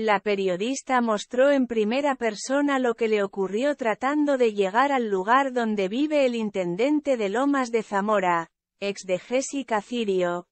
La periodista mostró en primera persona lo que le ocurrió tratando de llegar al lugar donde vive el intendente de Lomas de Zamora, ex de Jessica Cirio.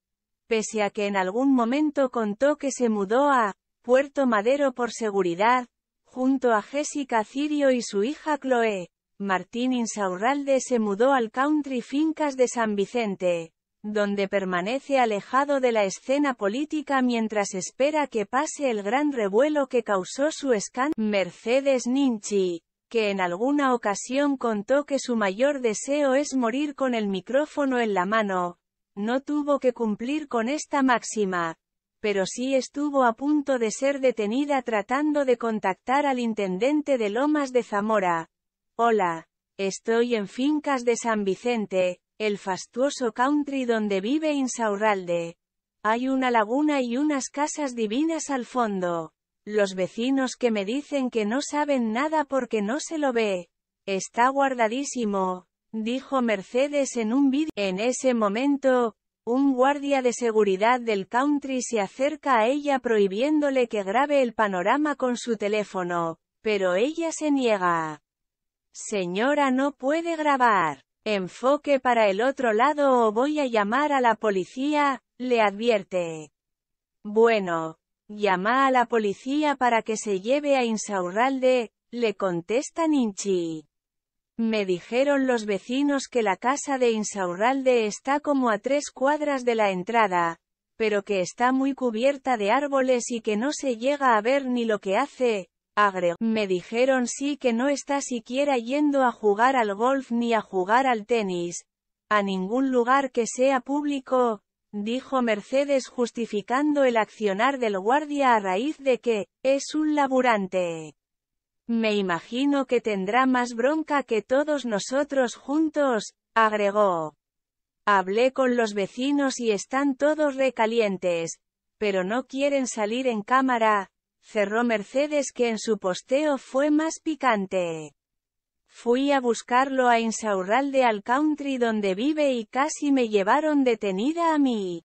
Pese a que en algún momento contó que se mudó a Puerto Madero por seguridad, junto a Jessica Cirio y su hija Chloe, Martín Insaurralde se mudó al Country Fincas de San Vicente donde permanece alejado de la escena política mientras espera que pase el gran revuelo que causó su escándalo. Mercedes Ninchi, que en alguna ocasión contó que su mayor deseo es morir con el micrófono en la mano, no tuvo que cumplir con esta máxima, pero sí estuvo a punto de ser detenida tratando de contactar al intendente de Lomas de Zamora. Hola, estoy en Fincas de San Vicente, el fastuoso country donde vive Insaurralde. Hay una laguna y unas casas divinas al fondo. Los vecinos que me dicen que no saben nada porque no se lo ve. Está guardadísimo, dijo Mercedes en un vídeo. En ese momento, un guardia de seguridad del country se acerca a ella prohibiéndole que grabe el panorama con su teléfono, pero ella se niega. Señora no puede grabar. Enfoque para el otro lado o voy a llamar a la policía, le advierte. Bueno, llama a la policía para que se lleve a Insaurralde, le contesta Ninchi. Me dijeron los vecinos que la casa de Insaurralde está como a tres cuadras de la entrada, pero que está muy cubierta de árboles y que no se llega a ver ni lo que hace, agregó. Me dijeron sí que no está siquiera yendo a jugar al golf ni a jugar al tenis, a ningún lugar que sea público, dijo Mercedes justificando el accionar del guardia a raíz de que, es un laburante. Me imagino que tendrá más bronca que todos nosotros juntos, agregó. Hablé con los vecinos y están todos recalientes, pero no quieren salir en cámara, cerró Mercedes que en su posteo fue más picante. Fui a buscarlo a Insaurralde al country donde vive y casi me llevaron detenida a mí.